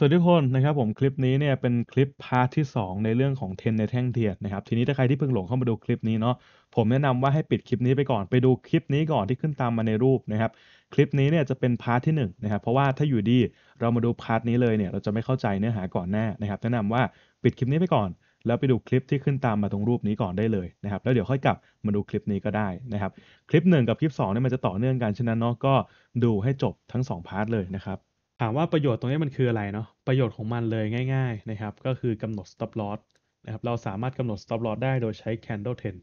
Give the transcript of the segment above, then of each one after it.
สวัสดีทุกคนนะครับผมคลิปนี้เนี่ยเป็นคลิปพาร์ทที่2 ในเรื่องของเทนในแท่งเทียดนะครับทีนี้ถ้าใครที่เพิ่งหลงเข้ามาดูคลิปนี้เนาะผมแนะนำว่าให้ปิดคลิปนี้ไปก่อน ไปดูคลิปนี้ก่อนที่ขึ้นตามมาในรูปนะครับ คลิปนี้เนี่ยจะเป็นพาร์ทที่1นะครับเพราะว่าถ้าอยู่ดีเรามาดูพาร์ทนี้เลยเนี่ย เราจะไม่เข้าใจเนื้อหาก่อนหน้านะครับ แนะนำว่าปิดคลิปนี้ไปก่อนแล้วไปดูคลิปที่ขึ้นตามมาตรงรูปนี้ก่อนได้เลยนะครับ แล้วเดี๋ยวค่อยกลับมาดูคลิปนี้ก็ได้นะครับ คลิป 1 กับคลิป2เนี่ยมันจะต่อเนื่องกันฉะนั้นเนาะก็ดูให้จบทั้ง2พาร์ทเลยนะครับถามว่าประโยชน์ตรงนี้มันคืออะไรเนาะประโยชน์ของมันเลยง่ายๆนะครับก็คือกำหนด stop loss นะครับเราสามารถกำหนด stop loss ได้โดยใช้ candle t e n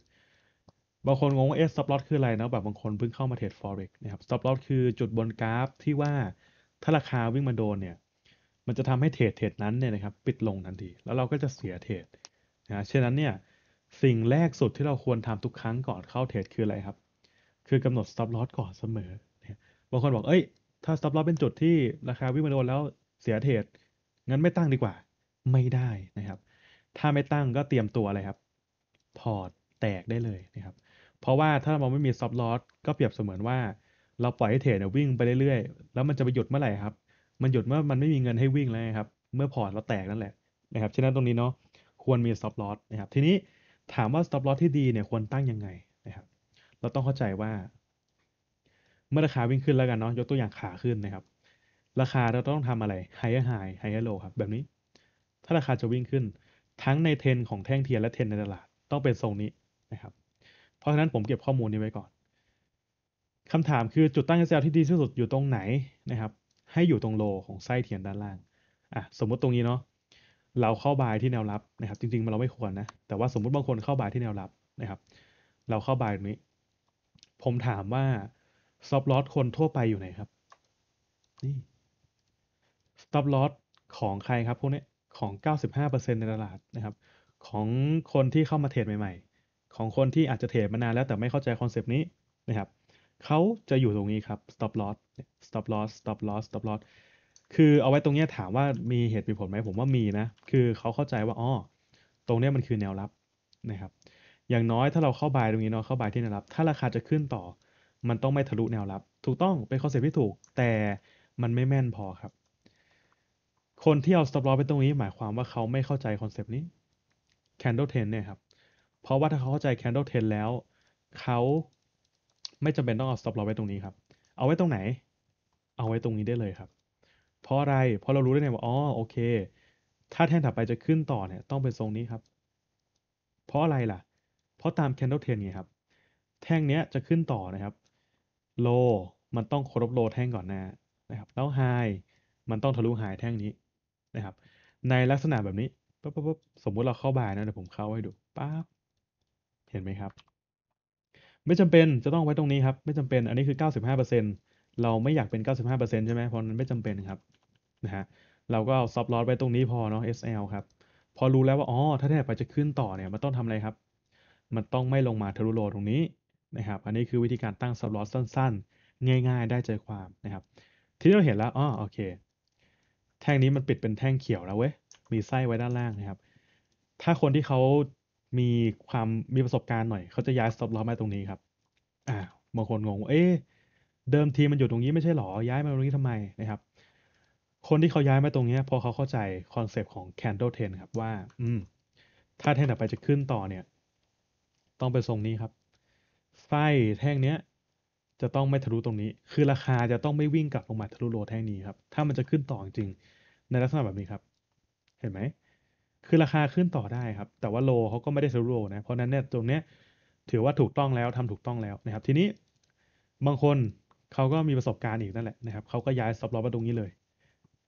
บางคนงงว่าเอส stop loss คืออะไรเนาะแบบบางคนเพิ่งเข้ามาเทรด forex นะครับ stop loss คือจุดบนกราฟที่ว่า ถ้าราคาวิ่งมาโดนเนี่ย มันจะทำให้เทรดเทรดนั้นเนี่ยนะครับ ปิดลงทันที แล้วเราก็จะเสียเทรดนะฉะนั้นเนี่ยสิ่งแรกสุดที่เราควรทำทุกครั้งก่อนเข้าเทรดคืออะไรครับคือกำหนด stop loss ก่อนเสมอบางคนบอกเอ้ยถ้าสต็อปลอสเป็นจุดที่ ราคาวิ่งมาโดนแล้วเสียเทรดงั้นไม่ตั้งดีกว่า ไม่ได้นะครับ ถ้าไม่ตั้งก็เตรียมตัวอะไรครับ พอร์ตแตกได้เลยนะครับเพราะว่าถ้าเราไม่มีสต็อปลอสก็เปรียบเสมือนว่า เราปล่อยให้เทรดวิ่งไปเรื่อยๆแล้วมันจะไปหยุดเมื่อไหร่ครับ มันหยุดเมื่อมันไม่มีเงินให้วิ่งแล้วครับ เมื่อพอร์ตเราแตกนั่นแหละนะครับฉะนั้นตรงนี้เนาะควรมีสต็อปลอสนะครับ ทีนี้ถามว่าสต็อปลอสที่ดีเนี่ยควรตั้งยังไงนะครับ เราต้องเข้าใจว่าเมื่อราคาวิ่งขึ้นแล้วกันเนาะยกตัวอย่างขาขึ้นนะครับ ราคาเราต้องทำอะไรไฮไฮไฮโลครับแบบนี้ ถ้าราคาจะวิ่งขึ้น ทั้งในเทนของแท่งเทียนและเทนในตลาด ต้องเป็นทรงนี้นะครับ เพราะฉะนั้นผมเก็บข้อมูลนี้ไว้ก่อนคำถามคือจุดตั้งเซลล์ที่ดีที่สุดอยู่ตรงไหนนะครับให้อยู่ตรงโลของไส้เทียนด้านล่างอ่ะสมมุติตรงนี้เนาะเราเข้าบายที่แนวรับนะครับ จริงๆมันเราไม่ควรนะแต่ว่าสมมุติบางคนเข้าบายที่แนวรับนะครับ เราเข้าบายตรงนี้ ผมถามว่าสต็อปลอสคนทั่วไปอยู่ไหนครับนี่สต็อปลอสของใครครับพวกนี้ของ 95%ในตลาดนะครับของคนที่เข้ามาเทรดใหม่ๆ ของคนที่อาจจะเทรดมานานแล้วแต่ไม่เข้าใจคอนเซปต์นี้นะครับเขาจะอยู่ตรงนี้ครับ stop loss stop loss stop loss stop loss คือเอาไว้ตรงนี้ถามว่ามีเหตุมีผลไหมผมว่ามีนะคือเขาเข้าใจว่าอ๋อตรงนี้มันคือแนวรับนะครับ อย่างน้อยถ้าเราเข้าบายตรงนี้เนาะเข้าบายที่แนวรับ ถ้าราคาจะขึ้นต่อมันต้องไม่ทะลุแนวรับ ถูกต้อง เป็นคอนเซ็ปต์ที่ถูก แต่ มันไม่แม่นพอครับ คนที่เอาสต็อปลอ s ไปตรงนี้หมายความว่าเขาไม่เข้าใจคอนเซปต์นี้ candle t e n เนี่ยครับ เพราะว่าถ้าเขาเข้าใจ candle t e n แล้ว เขาไม่จำเป็นต้องเอาสต็อปลอไว้ตรงนี้ครับ เอาไว้ตรงไหน เอาไว้ตรงนี้ได้เลยครับ เพราะอะไร เพราะเรารู้ได้ไงว่า อ๋อ โอเค ถ้าแท่นถัดไปจะขึ้นต่อเนี่ย ต้องเป็นทรงนี้ครับ เพราะอะไรล่ะ เพราะตาม candle t e n ไงครับ แท่งเนี้ยจะขึ้นต่อนะครับโล มันต้องครบโลแท่งก่อนนะนะครับแล้วไฮ มันต้องทะลุไฮแท่งนี้นะครับ ในลักษณะแบบนี้ปุ๊บปุ๊บสมมุติเราเข้าบายนะเดี๋ยวผมเข้าให้ดู ปั๊บ เห็นไหมครับ ไม่จำเป็นจะต้องไว้ตรงนี้ครับไม่จำเป็น อันนี้คือ 95%เราไม่อยากเป็น 95%ใช่ไหมเพราะนั้นไม่จำเป็นครับ นะฮะ เราก็เอาซับลอสไว้ตรงนี้พอเนาะ SL ครับ พอรู้แล้วว่า อ๋อถ้าแทบไปจะขึ้นต่อเนี่ย มันต้องทำอะไรครับ มันต้องไม่ลงมาทะลุโลตรงนี้นะครับ อันนี้คือวิธีการตั้งสล็อตสั้น ๆ ง่าย ๆ ได้ใจความนะครับ ที่เราเห็นแล้วอ๋อโอเค แท่งนี้มันปิดเป็นแท่งเขียวแล้ว เว้ย มีไส้ไว้ด้านล่างนะครับ ถ้าคนที่เขามีความมีประสบการณ์หน่อย เขาจะย้ายสับล็อตมาตรงนี้ครับ อ่าบางคนงงเอ๊ะเดิมทีมันอยู่ตรงนี้ไม่ใช่หรอ ย้ายมาตรงนี้ทำไมนะครับ คนที่เขาย้ายมาตรงนี้พอเขาเข้าใจคอนเซปต์ของ candle t e n ครับว่า อืม ถ้าเทนต่อไปจะขึ้นต่อเนี่ย ต้องไปทรงนี้ครับไส้แท่งเนี้ย จะต้องไม่ทะลุตรงนี้ คือราคาจะต้องไม่วิ่งกลับลงมาทะลุโล แท่งนี้ครับ ถ้ามันจะขึ้นต่อจริงในลักษณะแบบนี้ครับ เห็นไหม คือราคาขึ้นต่อได้ครับ แต่ว่าโลเขาก็ไม่ได้ทะลุโลนะ เพราะนั้นเนี่ยตรงเนี้ยถือว่าถูกต้องแล้วทำถูกต้องแล้วนะครับ ทีนี้ บางคนเขาก็มีประสบการณ์อีกนั่นแหละนะครับเขาก็ย้ายซับล็อมาตรงนี้เลย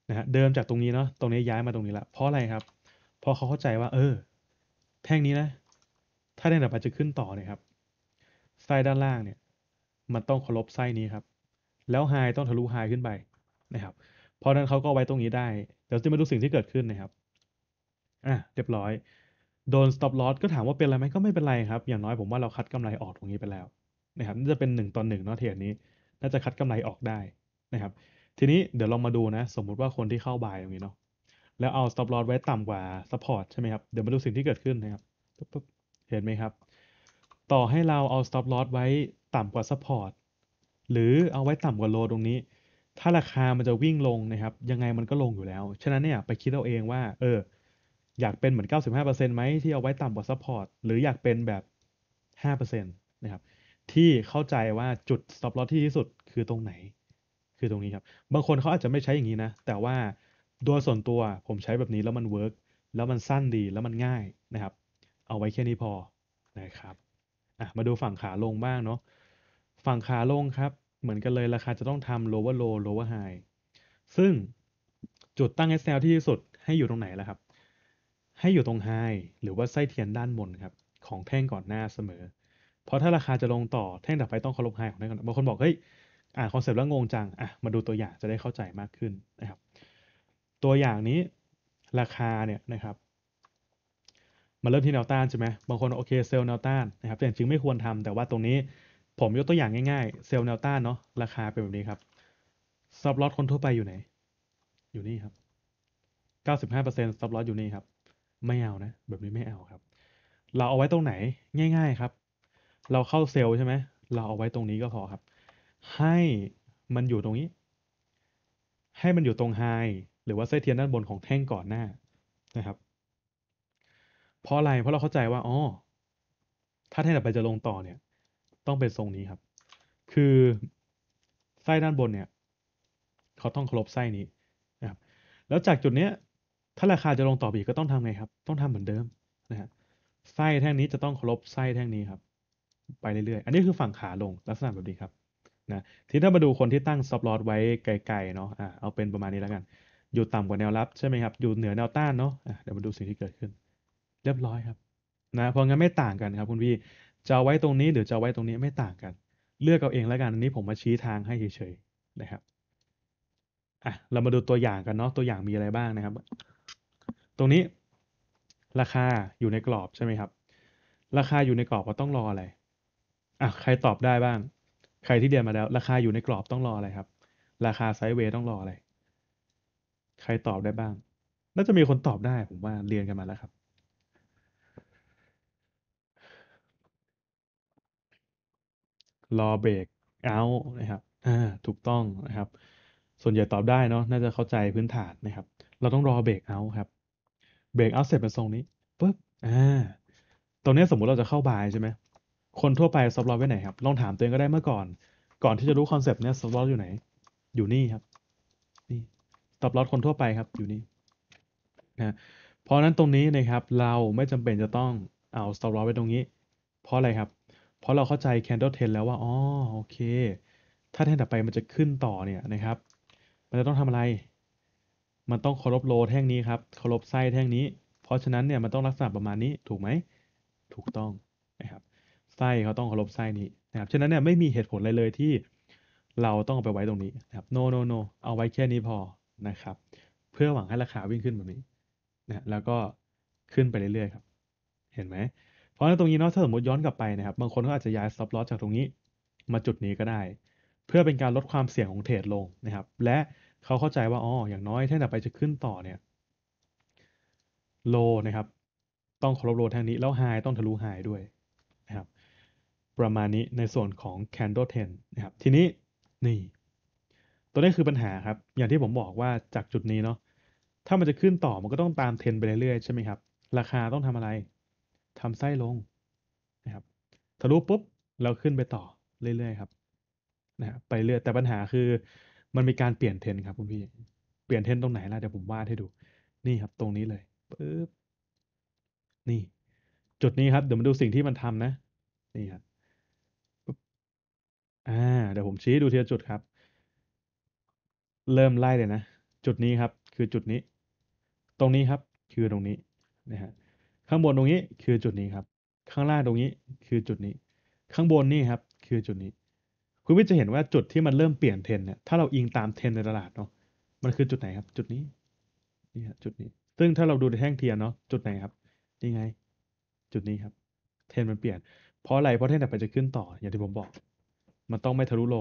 นะฮะ เดิมจากตรงนี้เนาะ ตรงนี้ย้ายมาตรงนี้ละ เพราะอะไรครับ เพราะเขาเข้าใจว่า เออ แท่งนี้นะ ถ้าแท่งต่อไปจะขึ้นต่อเนี่ยครับไส้ด้านล่างเนี่ย มันต้องเคารพไส้นี้ครับ แล้วไฮต้องทะลุไฮขึ้นไปนะครับ เพราะนั้นเขาก็ไว้ตรงนี้ได้ เดี๋ยวจะมาดูสิ่งที่เกิดขึ้นนะครับอ่ะเรียบร้อย โดน stop loss ก็ถามว่าเป็นอะไรไหมก็ไม่เป็นไรครับอย่างน้อยผมว่าเราคัดกำไรออกตรงนี้ไปแล้วนะครับน่าจะเป็น1ต่อหนึ่งเนาะเทียนนี้น่าจะคัดกำไรออกได้นะครับ ทีนี้เดี๋ยวลองมาดูนะ สมมุติว่าคนที่เข้าบายตรงนี้เนาะแล้วเอา stop loss ไว้ต่ำกว่า support ใช่ไหมครับเดี๋ยวมาดูสิ่งที่เกิดขึ้นนะครับเห็นไหมครับต่อให้เราเอา stop loss ไว้ต่ำกว่า support หรือเอาไว้ต่ำกว่าโลตรงนี้ ถ้าราคามันจะวิ่งลงนะครับ ยังไงมันก็ลงอยู่แล้ว ฉะนั้นเนี่ยไปคิดเอาเองว่า เออ อยากเป็นเหมือน 95%ไหมที่เอาไว้ต่ำกว่า support หรืออยากเป็นแบบ5%นะครับที่เข้าใจว่าจุด stop loss ที่ที่สุดคือตรงไหนคือตรงนี้ครับบางคนเขาอาจจะไม่ใช้อย่างนี้นะ แต่ว่าโดยส่วนตัวผมใช้แบบนี้แล้วมันเวิร์กแล้วมันสั้นดีแล้วมันง่ายนะครับ เอาไว้แค่นี้พอนะครับอ่ะมาดูฝั่งขาลงบ้างเนาะ ฝั่งขาลงครับ เหมือนกันเลยราคาจะต้องทำ lower low lower high ซึ่งจุดตั้ง SL ที่ที่สุดให้อยู่ตรงไหนล่ะครับ ให้อยู่ตรง high หรือว่าไส้เทียนด้านบนครับ ของแท่งก่อนหน้าเสมอ เพราะถ้าราคาจะลงต่อ แท่งตัอไปต้องเคารพ high ของแท่งก่อน บางคนบอกเฮ้ย อ่านคอนเซปต์แล้วงงจัง อ่ะ มาดูตัวอย่างจะได้เข้าใจมากขึ้นนะครับ ตัวอย่างนี้ราคาเนี่ยนะครับมาเริ่มที่แนวต้านใช่ไหมบางคนโอเคเซลล์แนวต้านนะครับแต่จริงไม่ควรทำแต่ว่าตรงนี้ ผมยกตัวอย่างง่ายๆเซลล์แนวต้านเนาะราคาเป็นแบบนี้ครับซับล็อตคนทั่วไปอยู่ไหนอยู่นี่ครับ95%ซับล็อตอยู่นี่ครับไม่เอานะ แบบนี้ไม่เอาครับ เราเอาไว้ตรงไหนง่าย ๆครับ เราเข้าเซลล์ใช่ไหมเราเอาไว้ตรงนี้ก็พอครับ ให้มันอยู่ตรงนี้ ให้มันอยู่ตรงไฮหรือว่าเส้นเทียนด้านบนของแท่งก่อนหน้านะครับเพราะอะไร เพราะเราเข้าใจว่าอ๋อถ้าแท่งต่อไปจะลงต่อเนี่ย ต้องเป็นทรงนี้ครับ คือ ไส้ด้านบนเนี่ย เขาต้องครบไส้นี้นะครับ แล้วจากจุดเนี้ย ถ้าราคาจะลงต่อบีก็ต้องทำไงครับ ต้องทำเหมือนเดิมนะฮะ ไส้แท่งนี้จะต้องครบไส้แท่งนี้ครับ ไปเรื่อยๆ อันนี้คือฝั่งขาลงลักษณะแบบนี้ครับ นะ ทีถ้ามาดูคนที่ตั้งซับลอดไว้ไกล ๆ เนาะ อ่าเอาเป็นประมาณนี้แล้วกัน อยู่ต่ำกว่าแนวรับใช่ไหมครับ อยู่เหนือแนวต้านเนาะะเดี๋ยวมาดูสิ่งที่เกิดขึ้นรียบร้อยครับนะเพราะงั้นไม่ต่างกันครับ คุณพี่จะไว้ตรงนี้หรือจะไว้ตรงนี้ไม่ต่างกัน เลือกเอาเองแล้วกันอันนี้ผมมาชี้ทางให้เฉยๆนะครับอ่ะเรามาดูตัวอย่างกันเนาะตัวอย่างมีอะไรบ้างนะครับ ตรงนี้ ราคาอยู่ในกรอบใช่ไหมครับ ราคาอยู่ในกรอบเราต้องรออะไรอ่ะใครตอบได้บ้าง ใครที่เรียนมาแล้ว ราคาอยู่ในกรอบต้องรออะไรครับราคาไซด์เวย์ต้องรออะไรใครตอบได้บ้างน่าจะมีคนตอบได้ผมว่าเรียนกันมาแล้วครับรอเบรกเอา u ์นะครับอ่าถูกต้องนะครับ ส่วนใหญ่ตอบได้เนาะน่าจะเข้าใจพื้นฐานนะครับ เราต้องรอบรกเอา u ์ครับบรกเอา u ์เสร็จเป็นทรงนี้ปุ๊บอ่าตรงนี้สมมุติเราจะเข้าบายใช่ไหมคนทั่วไปซับลอไว้ไหนครับลองถามตัวเองก็ได้เมื่อก่อน ก่อนที่จะรู้คอนเซปต์เนี้ยซับลออยู่ไหน อยู่นี่ครับนี่สับลอคนทั่วไปครับอยู่นี่นะเพราะนั้นตรงนี้นะครับ เราไม่จำเป็นจะต้องเอาสอบรอ o ไว้ตรงนี้ เพราะอะไรครับเพราะเราเข้าใจ candle t r e n แล้วว่า อ๋อโอเค ถ้าแท่งต่อไปมันจะขึ้นต่อเนี่ยนะครับ มันจะต้องทำอะไร มันต้องเคารพโลแท่งนี้ครับ เคารพไส้แท่งนี้ เพราะฉะนั้นเนี่ยมันต้องลักษณะประมาณนี้ถูกไหม ถูกต้องนะครับ ไส้เขาต้องเคารพไส้นี้นะครับ ฉะนั้นเนี่ยไม่มีเหตุผลอะไรเลยที่เราต้องเอาไปไว้ตรงนี้นะครับ no no no เอาไว้แค่นี้พอนะครับ เพื่อหวังให้ราคาวิ่งขึ้นแบบนี้นะ แล้วก็ขึ้นไปเรื่อยๆครับ เห็นไหมเพราะในตรงนี้เนาะถ้าสมมติย้อนกลับไปนะครับ บางคนก็อาจจะย้าย stop loss จากตรงนี้ มาจุดนี้ก็ได้ เพื่อเป็นการลดความเสี่ยงของเทรดลงนะครับ และเขาเข้าใจว่าอ๋ออย่างน้อยถ้าต่ไปจะขึ้นต่อเนี่ยโลนะครับ ต้องครบโลแท่งนี้แล้วไฮต้องทะลุไฮด้วยนะครับ ประมาณนี้ในส่วนของ candle ทนนะครับ ทีนี้นี่ ตัวนี้คือปัญหาครับ อย่างที่ผมบอกว่าจากจุดนี้เนาะถ้ามันจะขึ้นต่อมันก็ต้องตามเทรนไปเรื่อยๆใช่ไหมครับราคาต้องทำอะไรทำไส้ลงนะครับทะลุปุ๊บเราขึ้นไปต่อ เรื่อยๆครับนะบไปเรื่อยแต่ปัญหาคือ มันมีการเปลี่ยนเทนครับคุณพี่เปลี่ยนเทนตรงไหนล่ะเดี๋ยวผมวาดให้ดู นี่ครับ ตรงนี้เลยปึ๊บนี่ จุดนี้ครับเดี๋ยวมาดูสิ่งที่มันทำนะ นี่ครับอ่าเดี๋ยวผมชี้ดูทีละจุดครับ เริ่มไล่เลยนะ จุดนี้ครับ คือจุดนี้ ตรงนี้ครับ คือตรงนี้นะฮะข้างบนตรงนี้คือจุดนี้ครับ ข้างล่างตรงนี้คือจุดนี้ ข้างบนนี่ครับ คือจุดนี้ คุณวิจะเห็นว่าจุดที่มันเริ่มเปลี่ยนเทรนเนี่ย ถ้าเราอิงตามเทรนในตลาดเนาะ มันคือจุดไหนครับจุดนี้นี่ฮะจุดนี้ ซึ่งถ้าเราดูในแท่งเทียนเนาะจุดไหนครับ นี่ไง จุดนี้ครับ เทรนมันเปลี่ยน เพราะอะไรเพราะเทรนต่ไปจะขึ้นต่ออย่างที่ผมบอก มันต้องไม่ทะลุโล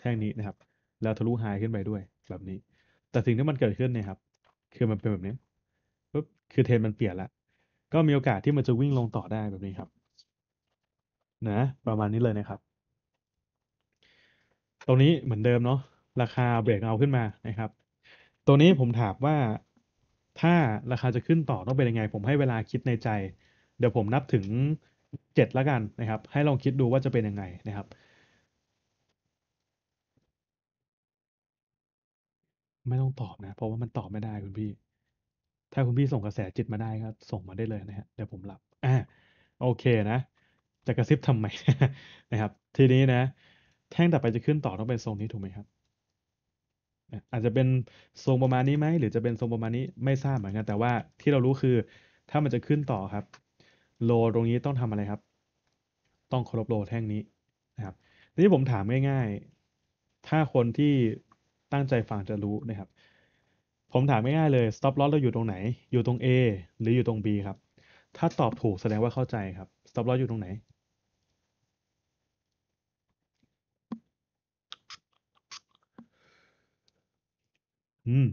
แท่งนี้นะครับ แล้วทะลุไฮขึ้นไปด้วย แบบนี้ แต่สิ่งที่มันเกิดขึ้นเนี่ยครับ คือมันเป็นแบบนี้ปุ๊บคือเทรนมันเปลี่ยนละก็มีโอกาสที่มันจะวิ่งลงต่อได้แบบนี้ครับ นะประมาณนี้เลยนะครับ ตรงนี้เหมือนเดิมเนาะราคาเบรกเอาขึ้นมานะครับ ตัวนี้ผมถามว่าถ้าราคาจะขึ้นต่อต้องเป็นยังไง ผมให้เวลาคิดในใจ เดี๋ยวผมนับถึงเจ็ดละกันนะครับ ให้ลองคิดดูว่าจะเป็นยังไงนะครับ ไม่ต้องตอบนะ เพราะว่ามันตอบไม่ได้คุณพี่ถ้าคุณพี่ส่งกระแสจิตมาได้ก็ส่งมาได้เลยนะฮะเดี๋ยวผมหลับอ่าโอเคนะจะกระซิบทำไมนะครับ ทีนี้นะแท่งต่อไปจะขึ้นต่อต้องเป็นทรงนี้ถูกไหมครับ อาจจะเป็นทรงประมาณนี้ไหมหรือจะเป็นทรงประมาณนี้ไม่ทราบเหมือนกันแต่ว่าที่เรารู้คือ ถ้ามันจะขึ้นต่อครับ โลตรงนี้ต้องทำอะไรครับ ต้องเคารพโลแท่งนี้นะครับ ทีนี้ผมถามง่ายๆถ้าคนที่ตั้งใจฟังจะรู้นะครับผมถามง่ายๆเลย stop loss เราอยู่ตรงไหน อยู่ตรง A หรืออยู่ตรง B ครับ ถ้าตอบถูกแสดงว่าเข้าใจครับ stop loss อยู่ตรงไหน อืม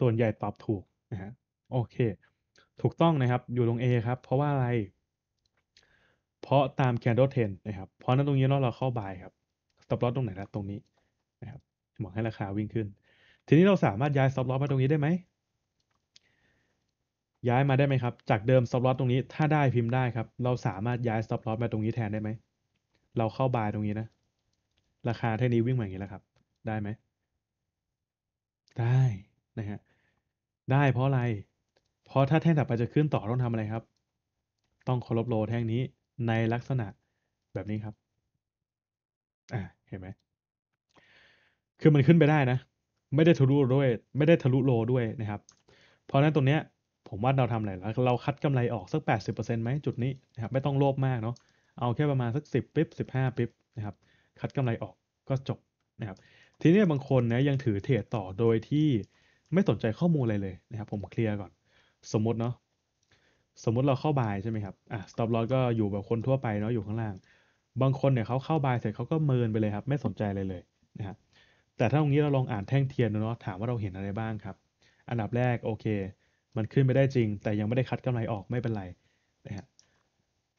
ส่วนใหญ่ตอบถูกนะฮะ โอเค ถูกต้องนะครับ อยู่ตรง A ครับ เพราะว่าอะไร เพราะตาม candle t r e n นะครับ เพราะนั้นตรงนี้เราเข้าบายครับ stop loss ตรงไหนครับตรงนี้นะครับหวังให้ราคาวิ่งขึ้นทีนี้เราสามารถย้ายซับล็อตมาตรงนี้ได้ไหม ย้ายมาได้ไหมครับ จากเดิมซับล็อตตรงนี้ ถ้าได้พิมพ์ได้ครับ เราสามารถย้ายซับล็อตมาตรงนี้แทนได้ไหม เราเข้าบายตรงนี้นะ ราคาเท่านี้วิ่งมาอย่างนี้แล้วครับ ได้ไหม ได้นะฮะ ได้เพราะอะไร เพราะถ้าแท่งถัดไปจะขึ้นต่อต้องทำอะไรครับ ต้องเคารพโลแท่งนี้ในลักษณะแบบนี้ครับ อ่า เห็นไหมคือมันขึ้นไปได้นะไม่ได้ทะลุด้วย ไม่ได้ทะลุโลด้วยนะครับ เพราะนั้นตรงเนี้ยผมว่าเราทำอะไรแล้ว เราคัดกำไรออกสัก 80%ไหมจุดนี้นะครับไม่ต้องโลภมากเนาะเอาแค่ประมาณสัก 10ปิ๊บ15 ปิ๊บนะครับคัดกำไรออกก็จบนะครับทีนี้บางคนนะยังถือเทรดต่อโดยที่ไม่สนใจข้อมูลอะไรเลยนะครับ ผมเคลียร์ก่อน สมมติเนาะสมมติเราเข้าบายใช่ไหมครับอ่ะสต็อปลอสก็อยู่แบบคนทั่วไปเนาะอยู่ข้างล่างบางคนเนี่ยเขาเข้าบายเสร็จเขาก็เมินไปเลยครับไม่สนใจเลยเลยนะครับแต่ถ้าตรงนี้เราลองอ่านแท่งเทียนดูเนาะถามว่าเราเห็นอะไรบ้างครับ อันดับแรกโอเค มันขึ้นไปได้จริงแต่ยังไม่ได้คัดกำไรออกไม่เป็นไรนะฮะ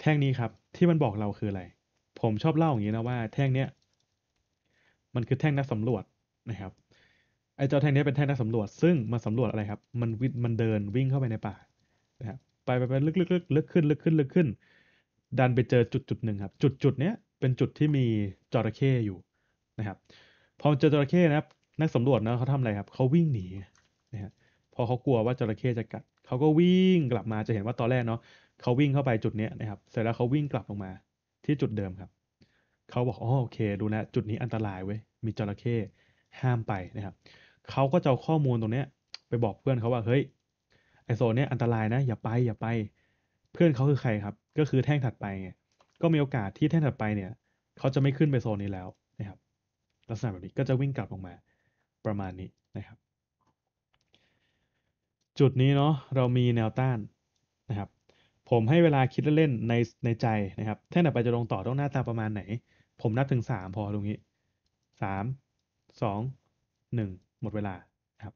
แท่งนี้ครับที่มันบอกเราคืออะไร ผมชอบเล่าอย่างนี้นะว่าแท่งเนี้ย มันคือแท่งนักสำรวจนะครับไอ้เจ้าแท่งนี้เป็นแท่งนักสำรวจซึ่งมาสำรวจอะไรครับ มันวิมันเดินวิ่งเข้าไปในป่านะครับไปไปไปลึกลึกลึกลึกขึ้นลึกขึ้นลึกขึ้น ดันไปเจอจุดจุดหนึ่งครับ จุดจุดเนี้ยเป็นจุดที่มีจระเข้อยู่นะครับพอเจอจระเข้นะครับ นักสำรวจนะเขาทำอะไรครับ เขาวิ่งหนีนะฮะ พอเขากลัวว่าจระเข้จะกัด เขาก็วิ่งกลับมาจะเห็นว่าตอนแรกเนาะเขาวิ่งเข้าไปจุดนี้นะครับ เสร็จแล้วเขาวิ่งกลับลงมาที่จุดเดิมครับ เขาบอกอ๋อโอเคดูนะจุดนี้อันตรายเว้ย มีจระเข้ห้ามไปนะครับเขาก็จะเอาข้อมูลตรงเนี้ย ไปบอกเพื่อนเขาว่าเฮ้ยไอโซนเนี้ยอันตรายนะ อย่าไปอย่าไป เพื่อนเขาคือใครครับ ก็คือแท่งถัดไปไง ก็มีโอกาสที่แท่งถัดไปเนี่ยเขาจะไม่ขึ้นไปโซนนี้แล้วลักษณะแบบนี้ก็จะวิ่งกลับลงมาประมาณนี้นะครับ จุดนี้เนาะเรามีแนวต้านนะครับ ผมให้เวลาคิดเล่นในในใจนะครับแท่นดับไปจะลงต่อต้องหน้าตาประมาณไหน ผมนับถึง 3 พอตรงนี้3 2 1หมดเวลาครับ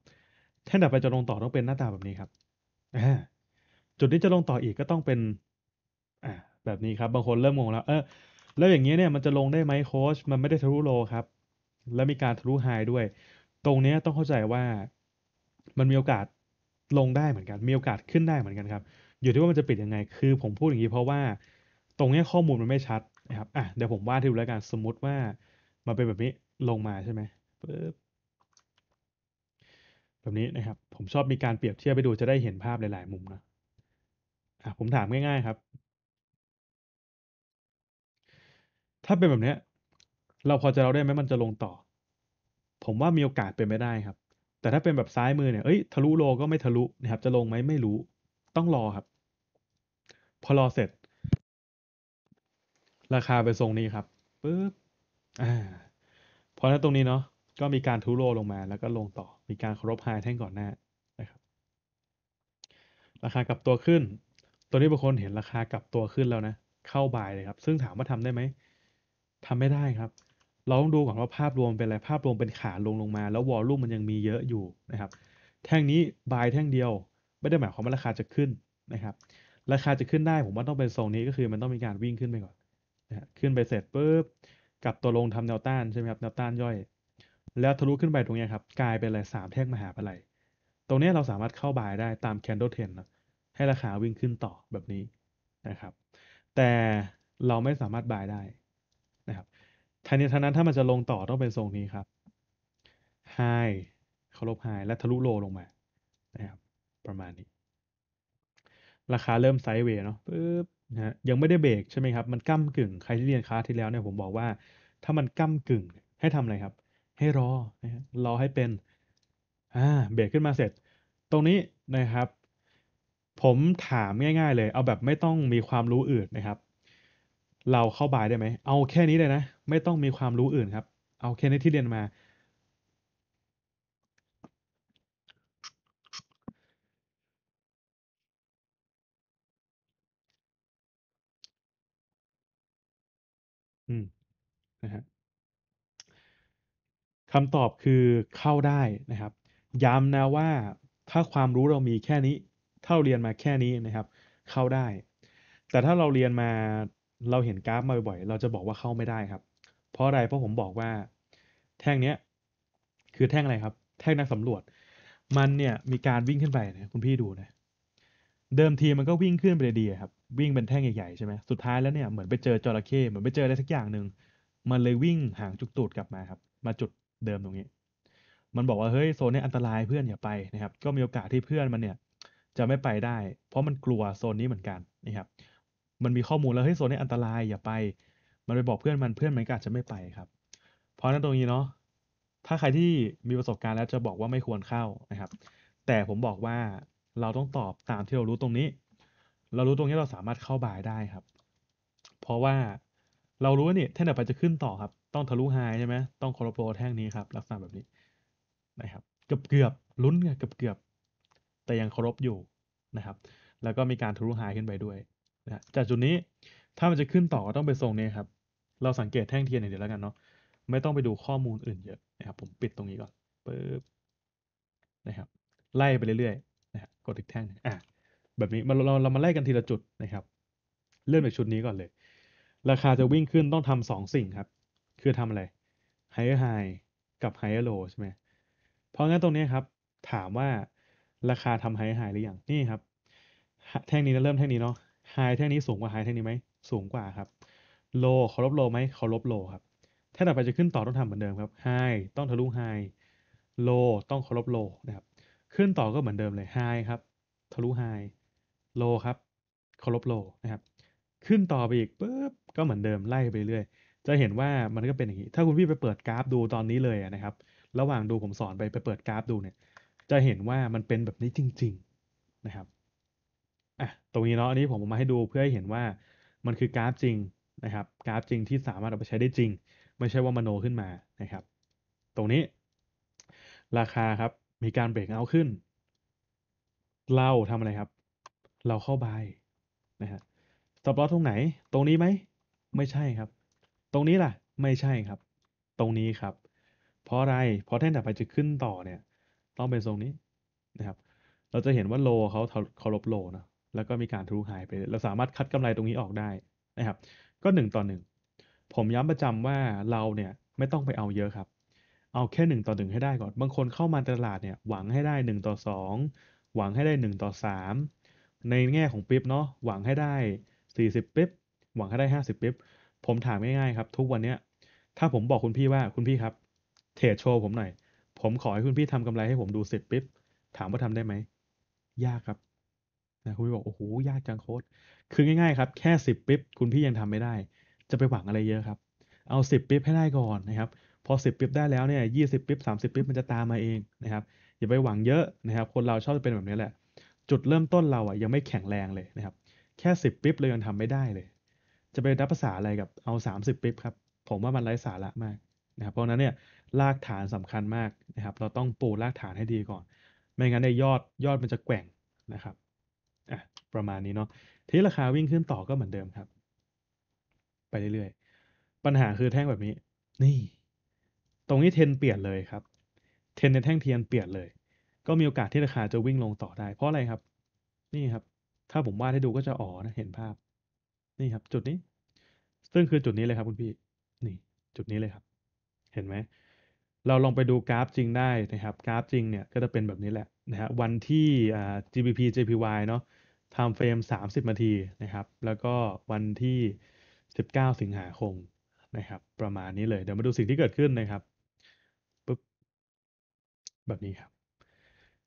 แท่นดับไปจะลงต่อต้องเป็นหน้าตาแบบนี้ครับจุดนี้จะลงต่ออีกก็ต้องเป็น แบบนี้ครับบางคนเริ่มงงแล้วเออแล้วอย่างเงี้ยเนี่ยมันจะลงได้ไหมโค้ชมันไม่ได้ทะลุโลครับและมีการทะลุไฮด้วย ตรงนี้ต้องเข้าใจว่ามันมีโอกาสลงได้เหมือนกัน มีโอกาสขึ้นได้เหมือนกันครับ อยู่ที่ว่ามันจะปิดยังไง คือผมพูดอย่างนี้เพราะว่า ตรงนี้ข้อมูลมันไม่ชัดนะครับอ่ะเดี๋ยวผมวาดให้ดูแล้วกันสมมติว่ามันเป็นแบบนี้ลงมาใช่ไหมแบบนี้นะครับ ผมชอบมีการเปรียบเทียบไปดูจะได้เห็นภาพหลาย ๆ มุมนะอ่ะผมถามง่าย ๆ ครับ ถ้าเป็นแบบนี้เราพอจะเราได้ไหมมันจะลงต่อ ผมว่ามีโอกาสเป็นไม่ได้ครับ แต่ถ้าเป็นแบบซ้ายมือเนี่ยเอ้ยทะลุโลก็ไม่ทะลุนะครับ จะลงไหมไม่รู้ ต้องรอครับ พอรอเสร็จ ราคาไปทรงนี้ครับปึ๊บอ่าพอถ้าตรงนี้เนาะ ก็มีการทุโลลงมาแล้วก็ลงต่อ มีการครบไฮแท่งก่อนหน้านะครับ ราคากลับตัวขึ้น ตัวนี้บางคนเห็นราคากลับตัวขึ้นแล้วนะ เข้าบายเลยครับ ซึ่งถามว่าทำได้ไหมทำไม่ได้ครับเราต้องดูก่อนว่าภาพรวมเป็นอะไร ภาพรวมเป็นขาลงลงมา แล้ววอลลุ่มมันยังมีเยอะอยู่นะครับ แท่งนี้บายแท่งเดียวไม่ได้หมายความว่าราคาจะขึ้นนะครับ ราคาจะขึ้นได้ผมว่าต้องเป็นทรงนี้ก็คือ มันต้องมีการวิ่งขึ้นไปก่อนนะขึ้นไปเสร็จปุ๊บกลับตัวลงทำแนวต้านใช่ไหมครับแนวต้านย่อย แล้วทะลุขึ้นไปตรงนี้ครับกลายเป็นอะไรสามแท่งมหาปะไยตรงนี้เราสามารถเข้าบายได้ตามแคนโดเทนให้ราคาวิ่งขึ้นต่อแบบนี้นะครับ แต่เราไม่สามารถบายได้นะครับทานนี้ทานนั้นถ้ามันจะลงต่อต้องเป็นทรงนี้ครับไฮเคารพไฮและทะลุโลลงมา นะครับ ประมาณนี้ ราคาเริ่มไซด์เวย์เนาะ ปึ๊บนะยังไม่ได้เบรกใช่ไหมครับ มันก้ากึ่ง ใครที่เรียนคลาสที่แล้วเนี่ย ผมบอกว่า ถ้ามันก้ากึ่งให้ทำอะไรครับ ให้รอนะรอให้เป็น อ่า เบรกขึ้นมาเสร็จ ตรงนี้นะครับ ผมถามง่าย ๆเลย เอาแบบไม่ต้องมีความรู้อื่นนะครับเราเข้าบายได้ไหม เอาแค่นี้เลยนะ ไม่ต้องมีความรู้อื่นครับ เอาแค่นี้ที่เรียนมาอืมนะฮะคำตอบคือเข้าได้นะครับ ย้ำนะว่าถ้าความรู้เรามีแค่นี้ เท่าเรียนมาแค่นี้นะครับ เข้าได้ แต่ถ้าเราเรียนมาเราเห็นกราฟมาบ่อยๆเราจะบอกว่าเข้าไม่ได้ครับ เพราะอะไร เพราะผมบอกว่าแท่งเนี้ย คือแท่งอะไรครับ แท่งนักสำรวจ มันเนี่ยมีการวิ่งขึ้นไปนะคุณพี่ดูนะ เดิมทีมันก็วิ่งขึ้นไปดีครับ วิ่งเป็นแท่งใหญ่ๆใช่ไหมสุดท้ายแล้วเนี่ยเหมือนไปเจอจระเข้ เหมือนไปเจออะไรสักอย่างหนึ่ง มันเลยวิ่งหางจุกตูดกลับมาครับ มาจุดเดิมตรงนี้ มันบอกว่าเฮ้ยโซนนี้อันตรายเพื่อนอย่าไปนะครับ ก็มีโอกาสที่เพื่อนมันเนี่ยจะไม่ไปได้ เพราะมันกลัวโซนนี้เหมือนกันนะครับมันมีข้อมูลแล้วเฮ้ยโซนนี้อันตรายอย่าไปมันไปบอกเพื่อนมันเพื่อนมันก็อาจจะไม่ไปครับ เพราะนั้นตรงนี้เนาะถ้าใครที่มีประสบการณ์แล้วจะบอกว่าไม่ควรเข้านะครับ แต่ผมบอกว่าเราต้องตอบตามที่เรารู้ตรงนี้ เรารู้ตรงนี้เราสามารถเข้าบายได้ครับ เพราะว่าเรารู้ว่านี่แท่นต่อไปจะขึ้นต่อครับ ต้องทะลุไฮใช่ไหมต้องคอร์โปรแท่งนี้ครับลักษณะแบบนี้นะครับเกือบเกือบลุ้นเกือบเกือบ แต่ยังเคารพอยู่นะครับ แล้วก็มีการทะลุไฮขึ้นไปด้วยนะจากจุดนี้ถ้ามันจะขึ้นต่อก็ต้องไปทรงนี้ครับ เราสังเกตแท่งเทียนอย่างเดียวแล้วกันเนาะไม่ต้องไปดูข้อมูลอื่นเยอะนะครับผมปิดตรงนี้ก่อนปึ๊บนะครับไล่ไปเรื่อยๆนะกดอีกแท่งอ่ะแบบนี้ เราเรามาไล่กันทีละจุดนะครับเริ่มจากชุดนี้ก่อนเลย ราคาจะวิ่งขึ้นต้องทำสองสิ่งครับ คือทำอะไร higher high กับ higher low ใช่ไหมเพราะงั้นตรงนี้ครับ ถามว่าราคาทำ higher high หรือยังนี่ครับแท่งนี้เริ่มแท่งนี้เนาะไฮเท่านี้สูงกว่าไฮเท่านี้ไหม สูงกว่าครับ โลเขาลบโลไหมเขาลบโลครับ ถ้าต่อไปจะขึ้นต่อต้องทำเหมือนเดิมครับ ไฮต้องทะลุไฮ โล ต้องเคารพโลนะครับ ขึ้นต่อก็เหมือนเดิมเลย ไฮครับ ทะลุไฮ โลครับ เคารพโลนะครับ ขึ้นต่อไปอีกปุ๊บก็เหมือนเดิมไล่ไปเรื่อยจะเห็นว่ามันก็เป็นอย่างนี้ ถ้าคุณพี่ไปเปิดกราฟดูตอนนี้เลยนะครับ ระหว่างดูผมสอนไปไปเปิดกราฟดูเนี่ย จะเห็นว่ามันเป็นแบบนี้จริงๆนะครับอ่ะตรงนี้เนาะอันนี้ผมเอามาให้ดูเพื่อให้เห็นว่ามันคือกราฟจริงนะครับ กราฟจริงที่สามารถเอาไปใช้ได้จริง ไม่ใช่ว่ามโนขึ้นมานะครับ ตรงนี้ ราคาครับ มีการเบรกเอาขึ้นเราทำอะไรครับ เราเข้าบายนะฮะสต็อปลอตตรงไหน ตรงนี้ไหม ไม่ใช่ครับ ตรงนี้ล่ะ ไม่ใช่ครับ ตรงนี้ครับ เพราะอะไรเพราะแท่นถัดไปจะขึ้นต่อเนี่ย ต้องเป็นทรงนี้นะครับเราจะเห็นว่าโลเขาเคารพโลนะแล้วก็มีการทะลุายไป เราสามารถคัดกำไรตรงนี้ออกได้นะครับ ก็ 1 ต่อ 1 ผมย้ำประจำว่าเราเนี่ยไม่ต้องไปเอาเยอะครับ เอาแค่1ต่อ 1 ให้ได้ก่อน บางคนเข้ามาตลาดเนี่ย หวังให้ได้1ต่อ2หวังให้ได้1ต่อ3ในแง่ของปิ๊บเนาะ หวังให้ได้40ปิ๊บหวังให้ได้50ปิ๊บผมถามง่ายๆครับ ทุกวันเนี้ย ถ้าผมบอกคุณพี่ว่าคุณพี่ครับ เทรดโชว์ผมหน่อย ผมขอให้คุณพี่ทำกำไรให้ผมดู10ปิ๊บถามว่าทำได้ไหม ยากครับนะคุณพี่บอกโอ้โหยากจังโค้ด คือง่ายๆ ครับแค่สิบปิ๊บคุณพี่ยังทำไม่ได้ จะไปหวังอะไรเยอะครับ เอาสิบปิ๊บให้ได้ก่อนนะครับพอสิบปิ๊บได้แล้วเนี่ยยี่สิบปิ๊บสามสิบปิ๊บมันจะตามมาเองนะครับ อย่าไปหวังเยอะนะครับ คนเราชอบจะเป็นแบบนี้แหละ จุดเริ่มต้นเราอ่ะยังไม่แข็งแรงเลยนะครับแค่สิบปิ๊บเลยยังทำไม่ได้เลย จะไปรับภาษาอะไรกับเอาสามสิบปิ๊บครับผมว่ามันไร้สาระมากนะครับ เพราะนั้นเนี่ยรากฐานสำคัญมากนะครับ เราต้องปูรากฐานให้ดีก่อน ไม่งั้นในยยอดยอดมันจะแกว่งนะครับประมาณนี้เนาะ ที่ราคาวิ่งขึ้นต่อก็เหมือนเดิมครับ ไปเรื่อยๆ ปัญหาคือแท่งแบบนี้ นี่ ตรงนี้เทนเปลี่ยนเลยครับ เทนในแท่งเทียนเปลี่ยนเลย ก็มีโอกาสที่ราคาจะวิ่งลงต่อได้ เพราะอะไรครับ นี่ครับ ถ้าผมวาดให้ดูก็จะอ๋อนะเห็นภาพ นี่ครับ จุดนี้ ซึ่งคือจุดนี้เลยครับคุณพี่ นี่ จุดนี้เลยครับ เห็นไหม เราลองไปดูกราฟจริงได้นะครับ กราฟจริง เนี่ย ก็จะเป็นแบบนี้แหละนะฮะ วันที่ GBP JPY เนาะทำเฟรม 30 นาทีนะครับ แล้วก็วันที่ 19 สิงหาคมนะครับ ประมาณนี้เลย เดี๋ยวมาดูสิ่งที่เกิดขึ้นนะครับปุ๊บ แบบนี้ครับ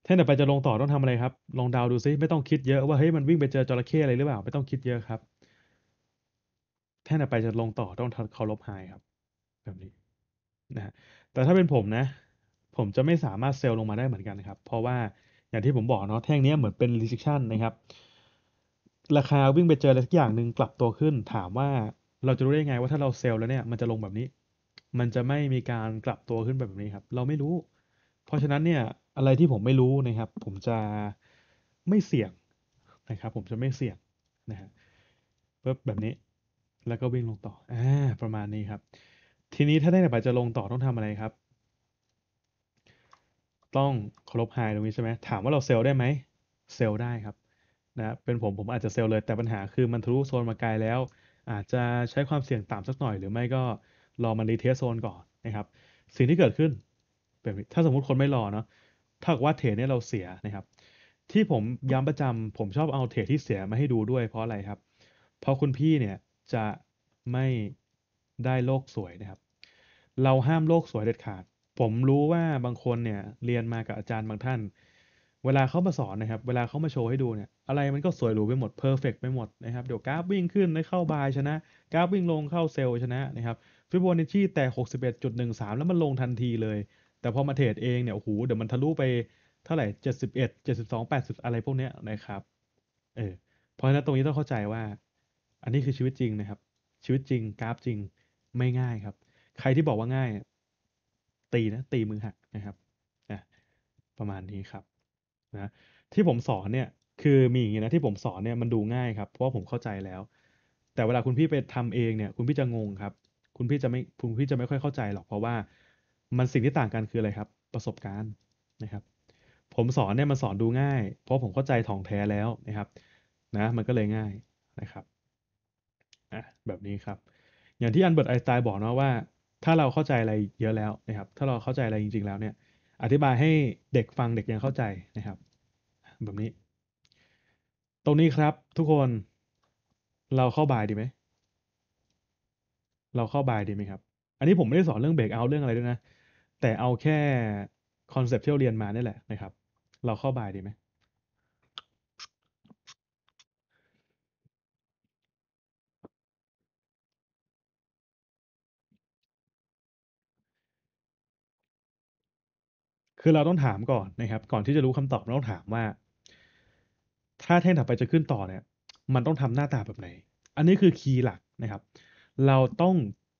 ท่านต่ไปจะลงต่อต้องทำอะไรครับ ลองดาวดูซิ ไม่ต้องคิดเยอะว่าเฮ้ยมันวิ่งไปเจอจระเข้อะไรหรือเปล่า ไม่ต้องคิดเยอะครับท่านต่ไปจะลงต่อต้องเคารพไฮครับ แบบนี้นะแต่ถ้าเป็นผมนะ ผมจะไม่สามารถเซลล์ลงมาได้เหมือนกันครับ เพราะว่าอย่างที่ผมบอกเนาะแท่งนี้เหมือนเป็น restriction นะครับราคาวิ่งไปเจออะไรสักอย่างหนึ่งกลับตัวขึ้น ถามว่าเราจะรู้ได้ไง ว่าถ้าเราเซลล์แล้วเนี่ยมันจะลงแบบนี้ มันจะไม่มีการกลับตัวขึ้นแบบนี้ครับ เราไม่รู้ เพราะฉะนั้นเนี่ยอะไรที่ผมไม่รู้นะครับ ผมจะไม่เสี่ยงนะครับ ผมจะไม่เสี่ยงนะฮะปุ๊บแบบนี้ แล้วก็วิ่งลงต่ออ่าประมาณนี้ครับ ทีนี้ถ้าได้แต่จะลงต่อต้องทำอะไรครับ ต้องครบไฮตรงนี้ใช่ไหมถามว่าเราเซลล์ได้ไหมเซลล์ได้ครับนะเป็นผม ผมอาจจะเซลเลยแต่ปัญหาคือมันทะลุโซนมาไกลแล้ว อาจจะใช้ความเสี่ยงต่ำสักหน่อย หรือไม่ก็รอมันรีเทสโซนก่อนนะครับสิ่งที่เกิดขึ้น แบบถ้าสมมุติคนไม่รอเนาะถ้าว่าเทเนี่ยเราเสียนะครับ ที่ผมย้ำประจำ ผมชอบเอาเทที่เสียมาให้ดูด้วยเพราะอะไรครับ เพราะคุณพี่เนี่ยจะไม่ได้โลกสวยนะครับ เราห้ามโลกสวยเด็ดขาดผมรู้ว่าบางคนเนี่ยเรียนมากับอาจารย์บางท่านเวลาเขามาสอนนะครับ เวลาเขามาโชว์ให้ดูเนี่ย อะไรมันก็สวยหรูไปหมด เพอร์เฟกไปหมดนะครับ เดี๋ยวกราฟวิ่งขึ้นได้เข้าบายชนะ กราฟวิ่งลงเข้าเซลล์ชนะนะครับ ฟิโบนัชชีแต่ 61.13 แล้วมันลงทันทีเลย แต่พอมาเทรดเองเนี่ยโอ้โหเดี๋ยวมันทะลุไป เท่าไหร่ 71 72 80 อะไรพวกเนี้ยนะครับ เออ เพราะฉะนั้นตรงนี้ต้องเข้าใจว่า อันนี้คือชีวิตจริงนะครับ ชีวิตจริงกราฟจริง ไม่ง่ายครับ ใครที่บอกว่าง่าย ตีนะ ตีมือหักนะครับนะประมาณนี้ครับนะที่ผมสอนเนี่ยคือมีอย่างนี้นะที่ผมสอนเนี่ยมันดูง่ายครับเพราะว่าผมเข้าใจแล้ว แต่เวลาคุณพี่ไปทำเองเนี่ยคุณพี่จะงงครับ คุณพี่จะไม่คุณพี่จะไม่ค่อยเข้าใจหรอกเพราะว่ามันสิ่งที่ต่างกันคืออะไรครับ ประสบการณ์นะครับ ผมสอนเนี่ยมันสอนดูง่าย เพราะผมเข้าใจท่องแท้แล้วนะครับนะมันก็เลยง่ายนะครับอ่ะแบบนี้ครับ อย่างที่อันเบิร์ตไอสไตน์บอกนะว่า ถ้าเราเข้าใจอะไรเยอะแล้วนะครับถ้าเราเข้าใจอะไรจริงๆ แล้วเนี่ยอธิบายให้เด็กฟังเด็กยังเข้าใจนะครับ แบบนี้ ตรงนี้ครับทุกคนเราเข้าบายดีไหม เราเข้าบายดีไหมครับ อันนี้ผมไม่ได้สอนเรื่องเบรกเอาเรื่องอะไรด้วยนะ แต่เอาแค่คอนเซปต์ที่เราเรียนมานี่แหละนะครับ เราเข้าบายดีไหมคือเราต้องถามก่อนนะครับก่อนที่จะรู้คำตอบเราต้องถามว่า ถ้าแท่งถัดไปจะขึ้นต่อเนี่ยมันต้องทำหน้าตาแบบไหนอันนี้คือคีย์หลักนะครับ เราต้อง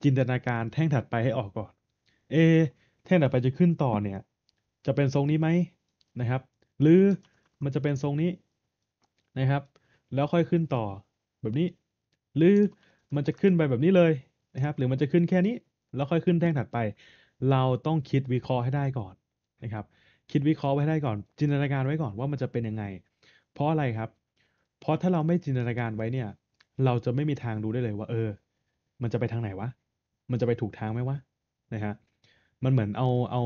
จินตนาการแท่งถัดไปให้ออกก่อนเอแท่งถัดไปจะขึ้นต่อเนี่ยจะเป็นทรงนี้ไหมนะครับ หรือมันจะเป็นทรงนี้นะครับ แล้วค่อยขึ้นต่อแบบนี้ หรือมันจะขึ้นไปแบบนี้เลยนะครับ หรือมันจะขึ้นแค่นี้ แล้วค่อยขึ้นแท่งถัดไป เราต้องคิดวิเคราะห์ให้ได้ก่อนนะครับคิดวิเคราะห์ไว้ได้ก่อน จินตนาการไว้ก่อนว่ามันจะเป็นยังไง เพราะอะไรครับ เพราะถ้าเราไม่จินตนาการไว้เนี่ยเราจะไม่มีทางรู้ได้เลยว่าเออ มันจะไปทางไหนวะ มันจะไปถูกทางไหมวะนะฮะมันเหมือนเอาเอา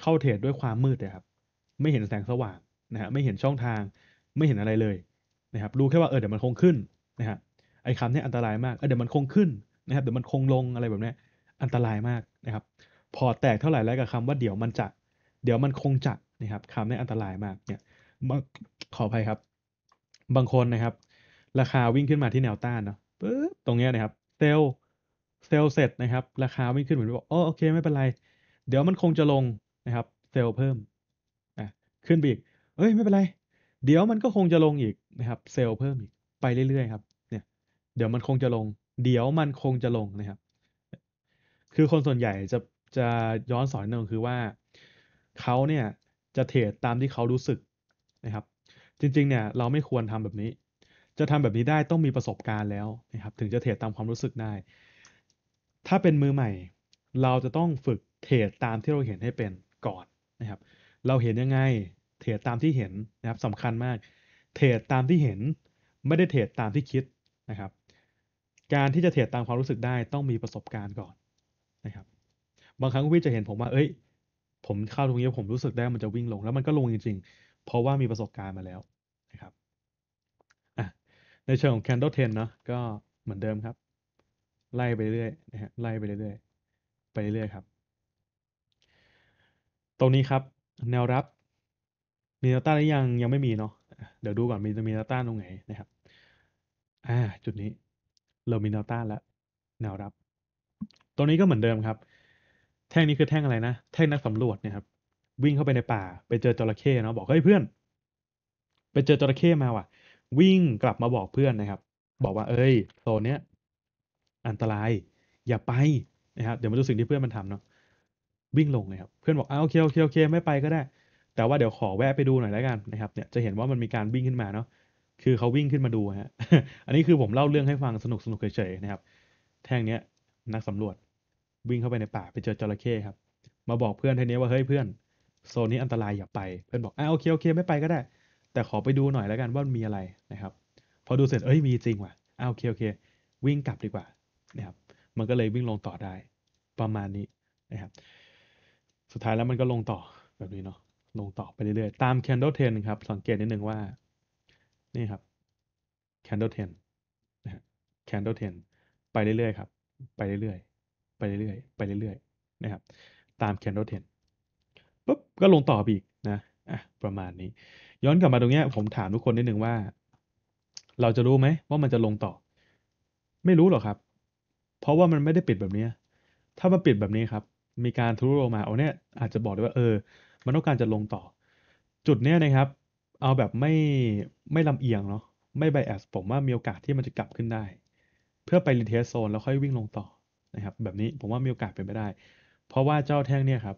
เข้าเทรดด้วยความมืดนะครับไม่เห็นแสงสว่างนะฮะไม่เห็นช่องทาง ไม่เห็นอะไรเลยนะครับรู้แค่ว่าเออเดี๋ยวมันคงขึ้นนะฮะไอ้คำนี้อันตรายมากเออเดี๋ยวมันคงขึ้นนะครับเดี๋ยวมันคงลงอะไรแบบนี้อันตรายมากนะครับพอแตกเท่าไหร่แล้วกับคำว่าเดี๋ยวมันจะเดี๋ยวมันคงจะนะครับคำนี้อันตรายมาก เนี่ย ขออภัยครับ บางคนนะครับ ราคาวิ่งขึ้นมาที่แนวต้านเนาะปึ๊บตรงเนี้ยนะครับ เซลเซลเสร็จนะครับ ราคาวิ่งขึ้นเหมือนบอกโอโอเค ไม่เป็นไร เดี๋ยวมันคงจะลงนะครับ เซลเพิ่ม อ่ะ ขึ้นไปอีก เอ้ย ไม่เป็นไร เดี๋ยวมันก็คงจะลงอีกนะครับ เซลเพิ่มอีก ไปเรื่อยๆครับ เนี่ย เดี๋ยวมันคงจะลง เดี๋ยวมันคงจะลงนะครับ คือคนส่วนใหญ่จะจะย้อนสอนนึงคือว่าเขาเนี่ยจะเทรดตามที่เขารู้สึกนะครับ จริงๆเนี่ยเราไม่ควรทำแบบนี้ จะทำแบบนี้ได้ต้องมีประสบการณ์แล้วนะครับถึงจะเทรดตามความรู้สึกได้ ถ้าเป็นมือใหม่ เราจะต้องฝึกเทรดตามที่เราเห็นให้เป็นก่อนนะครับ เราเห็นยังไงเทรดตามที่เห็นนะครับสำคัญมาก เทรดตามที่เห็น ไม่ได้เทรดตามที่คิดนะครับ การที่จะเทรดตามความรู้สึกได้ต้องมีประสบการณ์ก่อนนะครับ บางครั้งพี่จะเห็นผมว่าเอ้ยผมเข้าตรงนี้ผมรู้สึกได้มันจะวิ่งลง แล้วมันก็ลงจริงๆเพราะว่ามีประสบการณ์มาแล้วนะครับอ่ะในเชิงของ candle ten เนาะก็เหมือนเดิมครับไล่ไปเรื่อยนะฮะไล่ไปเรื่อยไปเรื่อยครับ ตรงนี้ครับ แนวรับ มีแนวต้านหรือยังยังไม่มีเนาะเดี๋ยวดูก่อนมีจะมีแนวต้านตรงไหนนะครับ อ่าจุดนี้ เรามีแนวต้านแล้ว แนวรับ ตรงนี้ก็เหมือนเดิมครับแท่งนี้คือแท่งอะไรนะ แท่งนักสำรวจเนี่ยครับ วิ่งเข้าไปในป่า ไปเจอจระเข้เนาะ บอกเฮ้ยเพื่อน ไปเจอจระเข้มาว่ะ วิ่งกลับมาบอกเพื่อนนะครับ บอกว่าเอ้ยโซนเนี้ยอันตราย อย่าไปนะครับ เดี๋ยวมาดูสิ่งที่เพื่อนมันทำเนาะ วิ่งลงเลยครับ เพื่อนบอกอ้าโอเคโอเคโอเค ไม่ไปก็ได้ แต่ว่าเดี๋ยวขอแวะไปดูหน่อยแล้วกันนะครับ เนี่ยจะเห็นว่ามันมีการวิ่งขึ้นมาเนาะ คือเขาวิ่งขึ้นมาดูฮะ อันนี้คือผมเล่าเรื่องให้ฟังสนุกสนุกเฉยๆนะครับ แท่งเนี้ยนักสำรวจวิ่งเข้าไปในป่าไปเจอจระเข้ครับ มาบอกเพื่อนทีนี้ว่า เฮ้ยเพื่อน โซนนี้อันตรายอย่าไป เพื่อนบอกอ่าโอเคโอเคไม่ไปก็ได้ แต่ขอไปดูหน่อยแล้วกันว่ามีอะไรนะครับ พอดูเสร็จเอ้ยมีจริงว่ะ อ่าโอเคโอเควิ่งกลับดีกว่า นะครับ มันก็เลยวิ่งลงต่อได้ ประมาณนี้นะครับ สุดท้ายแล้วมันก็ลงต่อแบบนี้เนาะ ลงต่อไปเรื่อยๆตาม candle ten ครับ สังเกตนิดหนึ่งว่า นี่ครับ candle ten candle ten ไปเรื่อยๆครับ ไปเรื่อยๆไปเรื่อยๆไปเรื่อย ๆ นะครับ ตามแคนโดเทนปุ๊บก็ลงต่ออีกนะ อ่ะประมาณนี้ ย้อนกลับมาตรงเนี้ยผมถามทุกคนนิดนึงว่า เราจะรู้ไหม ว่ามันจะลงต่อ ไม่รู้หรอกครับ เพราะว่ามันไม่ได้ปิดแบบนี้ ถ้ามันปิดแบบนี้ครับ มีการทุรุลงมาเอาเนี้ยอาจจะบอกได้ว่าเออ มันต้องการจะลงต่อ จุดเนี้ยนะครับ เอาแบบไม่ไม่ลำเอียงเนาะไม่ไบแอสผมว่ามีโอกาสที่มันจะกลับขึ้นได้ เพื่อไปรีเทสโซนแล้วค่อยวิ่งลงต่อนะครับแบบนี้ผมว่ามีโอกาสเป็นไปได้ เพราะว่าเจ้าแท่งเนี่ยครับ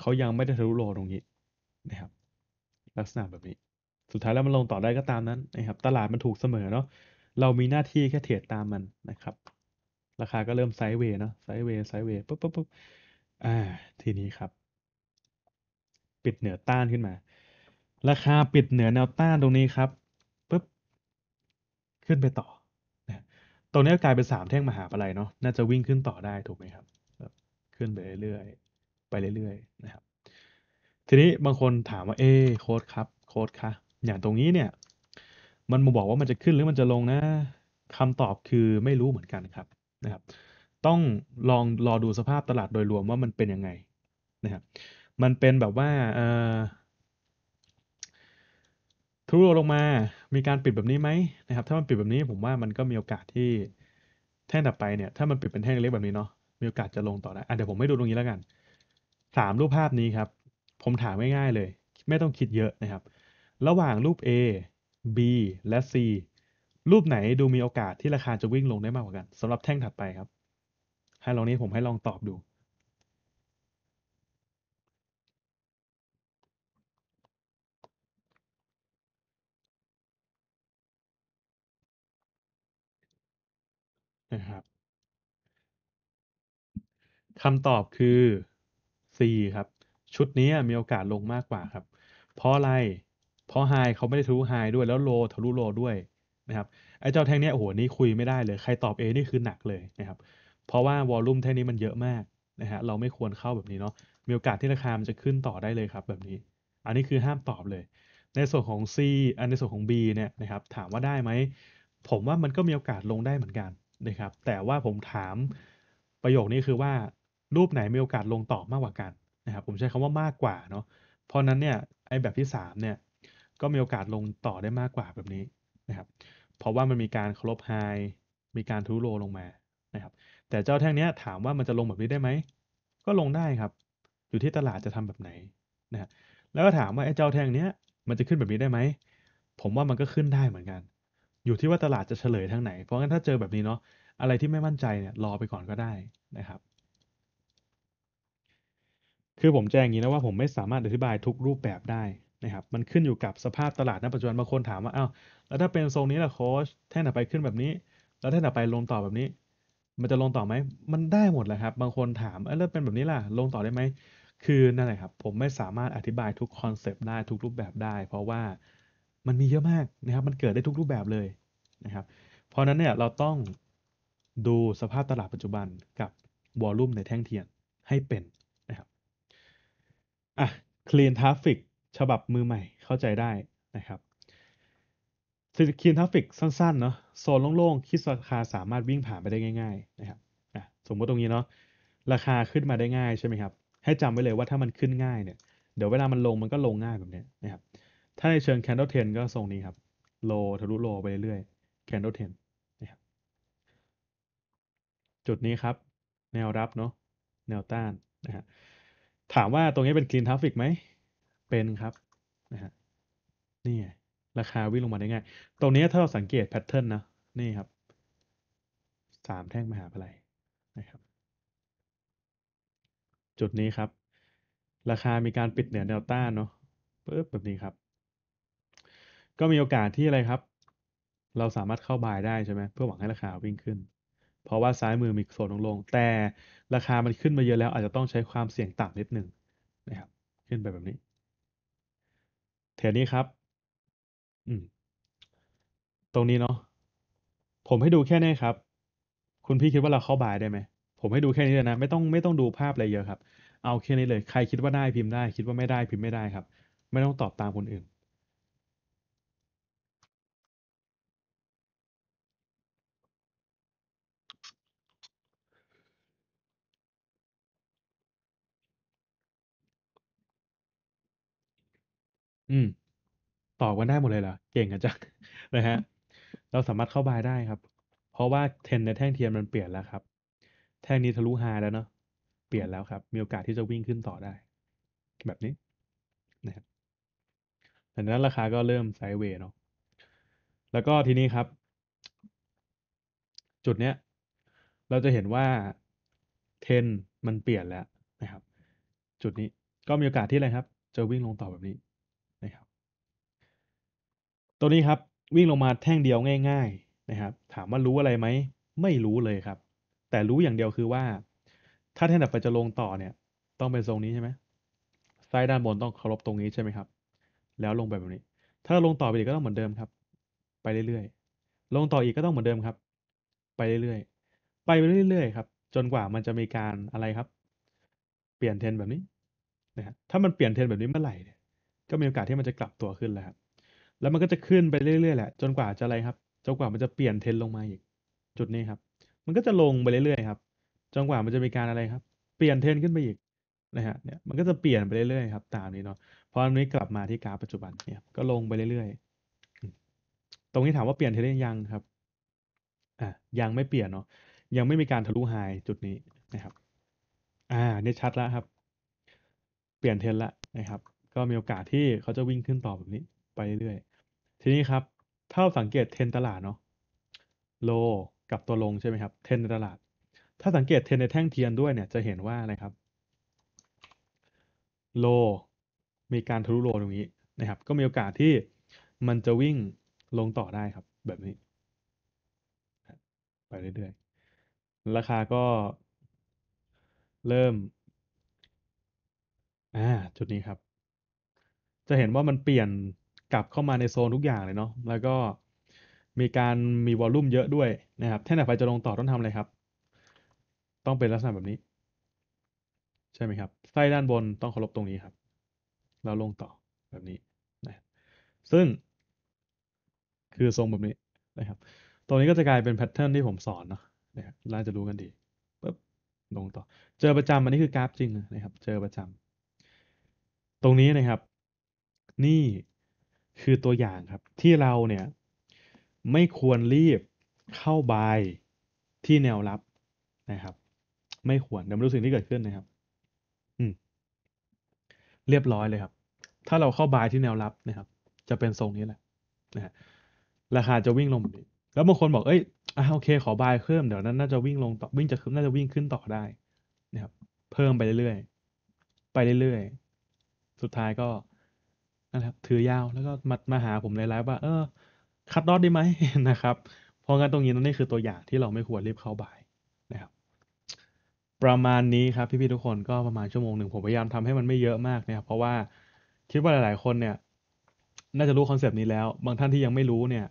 เขายังไม่ได้ทะลุโลตรงนี้นะครับ ลักษณะแบบนี้ สุดท้ายแล้วมันลงต่อได้ก็ตามนั้นนะครับ ตลาดมันถูกเสมอเนาะเรามีหน้าที่แค่เทรดตามมันนะครับ ราคาก็เริ่มไซด์เวย์เนาะไซด์เวย์ไซด์เวย์ปุ๊บปุ๊บปุ๊บอ่าทีนี้ครับ ปิดเหนือต้านขึ้นมา ราคาปิดเหนือแนวต้านตรงนี้ครับปุ๊บขึ้นไปต่อตรงนี้กลายเป็นสามแท่ง มหาปลัยเนาะ น่าจะวิ่งขึ้นต่อได้ถูกไหมครับ ขึ้นไปเรื่อยๆ ไปเรื่อยๆนะครับ ทีนี้บางคนถามว่าเอ โค้ดครับ โค้ดคะอย่างตรงนี้เนี่ย มันมาบอกว่ามันจะขึ้นหรือมันจะลงนะคำตอบคือไม่รู้เหมือนกันครับ นะครับ ต้องลองรอดูสภาพตลาดโดยรวมว่ามันเป็นยังไงนะครับ มันเป็นแบบว่าเอทูโรลงมามีการปิดแบบนี้ไหมนะครับ ถ้ามันปิดแบบนี้ผมว่ามันก็มีโอกาสที่แท่งต่อไปเนี่ย ถ้ามันปิดเป็นแท่งเล็กแบบนี้เนาะ มีโอกาสจะลงต่อนะอ่ะเดี๋ยวผมไม่ดูตรงนี้แล้วกันสามรูปภาพนี้ครับ ผมถามง่ายๆเลย ไม่ต้องคิดเยอะนะครับ ระหว่างรูป A B และ C รูปไหนดูมีโอกาสที่ราคาจะวิ่งลงได้มากกว่ากันสำหรับแท่งถัดไปครับ ให้ลองนี้ผมให้ลองตอบดูนะครับคำตอบคือ C ครับชุดนี้มีโอกาสลงมากกว่าครับ เพราะอะไรเพราะไฮเขาไม่ได้ทะลุไฮด้วยแล้วโลทะลุโลด้วยนะครับไอ้เจ้าแท่งเนี้ยโอ้โหนี่คุยไม่ได้เลย ใครตอบ A นี่คือหนักเลยนะครับเพราะว่าวอลลุ่มแท่งนี้มันเยอะมากนะฮะเราไม่ควรเข้าแบบนี้เนาะมีโอกาสที่ราคามันจะขึ้นต่อได้เลยครับแบบนี้ อันนี้คือห้ามตอบเลย ในส่วนของ C อันในส่วนของ B เนี่ยนะครับถามว่าได้ไหม ผมว่ามันก็มีโอกาสลงได้เหมือนกันนะครับแต่ว่าผมถามประโยคนี้คือว่ารูปไหนมีโอกาสลงต่อมากกว่ากันนะครับผมใช้คำว่ามากกว่าเนาะเพราะนั้นเนี่ยไอ้แบบที่3เนี่ยก็มีโอกาสลงต่อได้มากกว่าแบบนี้นะครับเพราะว่ามันมีการครบไฮมีการทุโรลงมานะครับแต่เจ้าแท่งนี้ถามว่ามันจะลงแบบนี้ได้ไหมก็ลงได้ครับอยู่ที่ตลาดจะทำแบบไหนนะแล้วก็ถามว่าไอ้เจ้าแท่งเนี้ยมันจะขึ้นแบบนี้ได้ไหมผมว่ามันก็ขึ้นได้เหมือนกันอยู่ที่ว่าตลาดจะเฉลยทางไหน เพราะงั้นถ้าเจอแบบนี้เนาะ อะไรที่ไม่มั่นใจเนี่ยรอไปก่อนก็ได้นะครับ คือผมแจ้งอย่างนี้นะว่าผมไม่สามารถอธิบายทุกรูปแบบได้นะครับ มันขึ้นอยู่กับสภาพตลาดนปัจจุบันบางคนถามว่าอ้าวแล้วถ้าเป็นทรงนี้ล่ะโค้ชแท่งต่อไปขึ้นแบบนี้ แล้วแท่งต่อไปลงต่อแบบนี้ มันจะลงต่อไหม มันได้หมดแหละครับ บางคนถามเออแล้วเป็นแบบนี้ล่ะ ลงต่อได้ไหม คือนั่นแหละครับ ผมไม่สามารถอธิบายทุกคอนเซปต์ได้ ทุกรูปแบบได้ เพราะว่ามันมีเยอะมากนะครับ มันเกิดได้ทุกรูปแบบเลยนะครับ เพราะนั้นเนี่ยเราต้องดูสภาพตลาดปัจจุบันกับ วอลลุ่มในแท่งเทียนให้เป็นนะครับอ่ะคลีนท t r a f f ฉบับมือใหม่เข้าใจได้นะครับคลี a n t ท a ฟ f i สั้นๆเนาะโซนโล่งๆ คิดราคาสามารถวิ่งผ่านไปได้ง่าย ๆนะครับอ่ะสมมติตรงนี้เนาะราคาขึ้นมาได้ง่ายใช่ไหมครับให้จำไว้เลยว่าถ้ามันขึ้นง่ายเนี่ยเดี๋ยวเวลามันลงมันก็ลงง่ายแบบนี้นะครับถ้าในเชิง candle t e n ก็ทรงนี้ครับโลทะลุโลไปเรื่อย candle t e n นะครับจุดนี้ครับ แนวรับเนาะแนวต้านนะฮะถามว่าตรงนี้เป็น clean traffic ไหม เป็นครับนะฮะนี่ราคาวิ่งลงมาได้ง่าย ตรงนี้ถ้าเราสังเกตแพทเทิร์นนะนี่ครับสามแท่งมหาพลายนะครับ จุดนี้ครับ ราคามีการปิดเหนือแนวต้านเนาะปึ๊บแบบนี้ครับก็มีโอกาสที่อะไรครับ เราสามารถเข้าบายได้ใช่ไหมเพื่อหวังให้ราคาวิ่งขึ้น เพราะว่าซ้ายมือมีโซนลงๆแต่ราคามันขึ้นมาเยอะแล้วอาจจะต้องใช้ความเสี่ยงต่ำนิดหนึ่งนะครับ ขึ้นไปแบบนี้เทนี้ครับ อืมตรงนี้เนาะผมให้ดูแค่นี้ครับ คุณพี่คิดว่าเราเข้าบายได้ไหมผมให้ดูแค่นี้เลยนะไม่ต้องไม่ต้องดูภาพอะไรเยอะครับ เอาแค่นี้เลย ใครคิดว่าได้พิมพ์ได้คิดว่าไม่ได้พิมพ์ไม่ได้ครับ ไม่ต้องตอบตามคนอื่นอืมต่อกันได้หมดเลยเหรอเก่งอ่ะจังนะฮะเราสามารถเข้าบายได้ครับ เพราะว่าเทนในแท่งเทียมมันเปลี่ยนแล้วครับ แท่งนี้ทะลุฮาแล้วเนาะเปลี่ยนแล้วครับ มีโอกาสที่จะวิ่งขึ้นต่อได้ แบบนี้นะครับดังนั้นราคาก็เริ่มไซด์เวย์เนาะแล้วก็ทีนี้ครับ จุดเนี้ยเราจะเห็นว่าเทนมันเปลี่ยนแล้วนะครับ จุดนี้ก็มีโอกาสที่อะไรครับ จะวิ่งลงต่อแบบนี้ตัวนี้ครับ วิ่งลงมาแท่งเดียวง่าย ๆ นะครับ ถามว่ารู้อะไรไหมไม่รู้เลยครับ แต่รู้อย่างเดียวคือว่า ถ้าแท่งดับไฟจะลงต่อเนี่ย ต้องเป็นทรงนี้ใช่ไหมซ้ายด้านบนต้องเคารพตรงนี้ใช่ไหมครับ แล้วลงไปแบบนี้ ถ้าลงต่อไปอีกก็ต้องเหมือนเดิมครับ ไปเรื่อยๆ ลงต่ออีกก็ต้องเหมือนเดิมครับ ไปเรื่อยๆไปเรื่อยๆครับจนกว่ามันจะมีการอะไรครับ เปลี่ยนเทนแบบนี้นะฮะถ้ามันเปลี่ยนเทนแบบนี้เมื่อไหร่เนี่ยก็มีโอกาสที่มันจะกลับตัวขึ้นแล้วครับแล้วมันก็จะขึ้นไปเรื่อยๆแหละจนกว่าจะอะไรครับจนกว่ามันจะเปลี่ยนเทนลงมาอีก จุดนี้ครับ มันก็จะลงไปเรื่อยๆครับจนกว่ามันจะมีการอะไรครับ เปลี่ยนเทนขึ้นไปอีกนะฮะเนี่ยมันก็จะเปลี่ยนไปเรื่อยๆครับตามนี้เนาะเพราะอันนี้กลับมาที่กราฟปัจจุบันเนี่ยก็ลงไปเรื่อยๆตรงนี้ถามว่าเปลี่ยนเท e n ยังครับอ่ะยังไม่เปลี่ยนเนาะยังไม่มีการทะลุไฮจุดนี้นะครับ อ่าเนี่ยชัดแล้วครับ เปลี่ยนเทรนละนะครับ ก็มีโอกาสที่เขาจะวิ่งขึ้นต่อแบบนี้ไปเรื่อยๆทีนี้ครับถ้าสังเกตเทรนตลาดเนาะโลกับตัวลงใช่ไหมครับ เทรนในตลาด ถ้าสังเกตเทรนในแท่งเทียนด้วยเนี่ยจะเห็นว่าอะไรครับโลมีการทะลุโลตรงนี้นะครับ ก็มีโอกาสที่มันจะวิ่งลงต่อได้ครับ แบบนี้ ไปเรื่อยๆราคาก็ เริ่มอ่าจุดนี้ครับ จะเห็นว่ามันเปลี่ยนกลับเข้ามาในโซนทุกอย่างเลยเนาะ แล้วก็มีการมีวอลลุ่มเยอะด้วยนะครับถ้าหนักไฟจะลงต่อต้องทำอะไรครับ ต้องเป็นลักษณะแบบนี้ ใช่ไหมครับ ไส้ด้านบนต้องเคารพตรงนี้ครับเราลงต่อแบบนี้นะ ซึ่ง คือทรงแบบนี้นะครับ ตรงนี้ก็จะกลายเป็นแพทเทิร์นที่ผมสอนเนาะนะครับเ่าจะรู้กันดีปึ๊บลงต่อ เจอประจำอันนี้คือกราฟจริงนะครับ เจอประจำ ตรงนี้นะครับ นี่คือตัวอย่างครับ ที่เราเนี่ย ไม่ควรรีบเข้าบายที่แนวรับนะครับ ไม่ควรเดี๋ยวมาดูสิ่งที่เกิดขึ้นนะครับ อืมเรียบร้อยเลยครับ ถ้าเราเข้าบายที่แนวรับนะครับจะเป็นทรงนี้แหละนะฮะราคาจะวิ่งลงแบบนี้แล้วบางคนบอกเอ้ยอ่ะโอเคขอบายเพิ่มเดี๋ยวนั้นน่าจะวิ่งลงต่อวิ่งจะน่าจะวิ่งขึ้นต่อได้นะครับเพิ่มไปเรื่อยๆไปเรื่อยๆ สุดท้ายก็นั่นแหละครับถือยาวแล้วก็มามาหาผมไลฟ์ว่า เออ คัด l อ s ได้ไหมนะครับเพราะงั้นตรงนี้นี่คือตัวอย่างที่เราไม่ควรรีบเข้าบ่ายนะครับประมาณนี้ครับ พี่ ๆ ทุกคนก็ประมาณชั่วโมงหนึ่ง ผมพยายามทำให้มันไม่เยอะมากนะครับเพราะว่าคิดว่าหลาย ๆ คนเนี่ย น่าจะรู้คอนเซปต์นี้แล้ว บางท่านที่ยังไม่รู้เนี่ย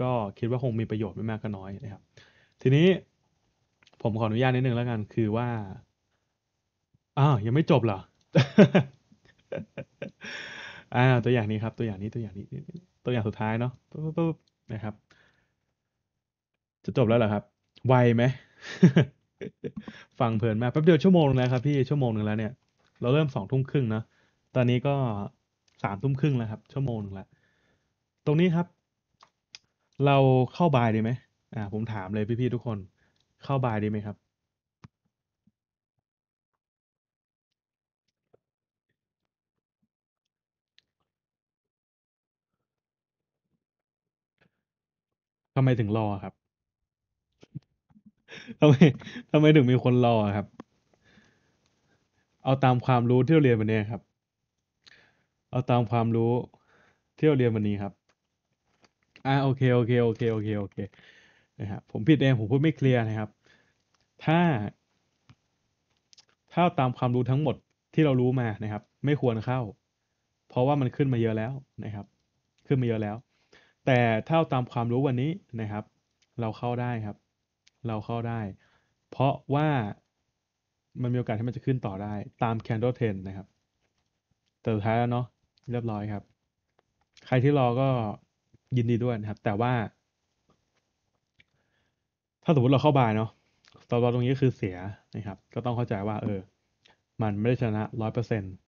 ก็คิดว่าคงมีประโยชน์ไม่มากก็น้อยนะครับทีนี้ผมขออนุญาตนิดนึงแล้วกัน คือว่าอ้าวยังไม่จบเหรออ่าตัวอย่างนี้ครับตัวอย่างนี้ตัวอย่างนี้ตัวอย่างสุดท้ายเนาะปุ๊บปุ๊บนะครับ จะจบแล้วเหรอครับ ไวไหม ฟังเพลินมากแป๊บเดียว ชั่วโมงนึงแล้วครับ พี่ชั่วโมงหนึ่งแล้วเนี่ยเราเริ่มสองทุ่มครึ่งนะตอนนี้ก็สามทุ่มครึ่งแล้วครับ ชั่วโมงหนึ่งละตรงนี้ครับ เราเข้าบายดีไหมอ่าผมถามเลยพี่ๆทุกคนเข้าบายดีไหมครับทำไมถึงรอครับทำไมทำไมถึงมีคนรอครับ เอาตามความรู้ที่เราเรียนวันนี้ครับ เอาตามความรู้ที่เราเรียนวันนี้ครับอ่าโอเคโอเคโอเคโอเคโอเคนะครับผมผิดเองผมพูดไม่เคลียร์นะครับ ถ้าถ้าตามความรู้ทั้งหมดที่เรารู้มานะครับ ไม่ควรเข้า เพราะว่ามันขึ้นมาเยอะแล้วนะครับ ขึ้นมาเยอะแล้วแต่เท่าตามความรู้วันนี้นะครับ เราเข้าได้ครับ เราเข้าได้ เพราะว่ามันมีโอกาสที่มันจะขึ้นต่อได้ตาม candle t น e นะครับแต่สุดท้ายแล้วเนาะเรียบร้อยครับ ใครที่รอก็ยินดีด้วยนะครับ แต่ว่า ถ้าสมมติเราเข้าบายเนาะตอนราตรงนี้คือเสียนะครับ ก็ต้องเข้าใจว่า เออ มันไม่ได้ชนะร้อยเปอร์เซ็นต์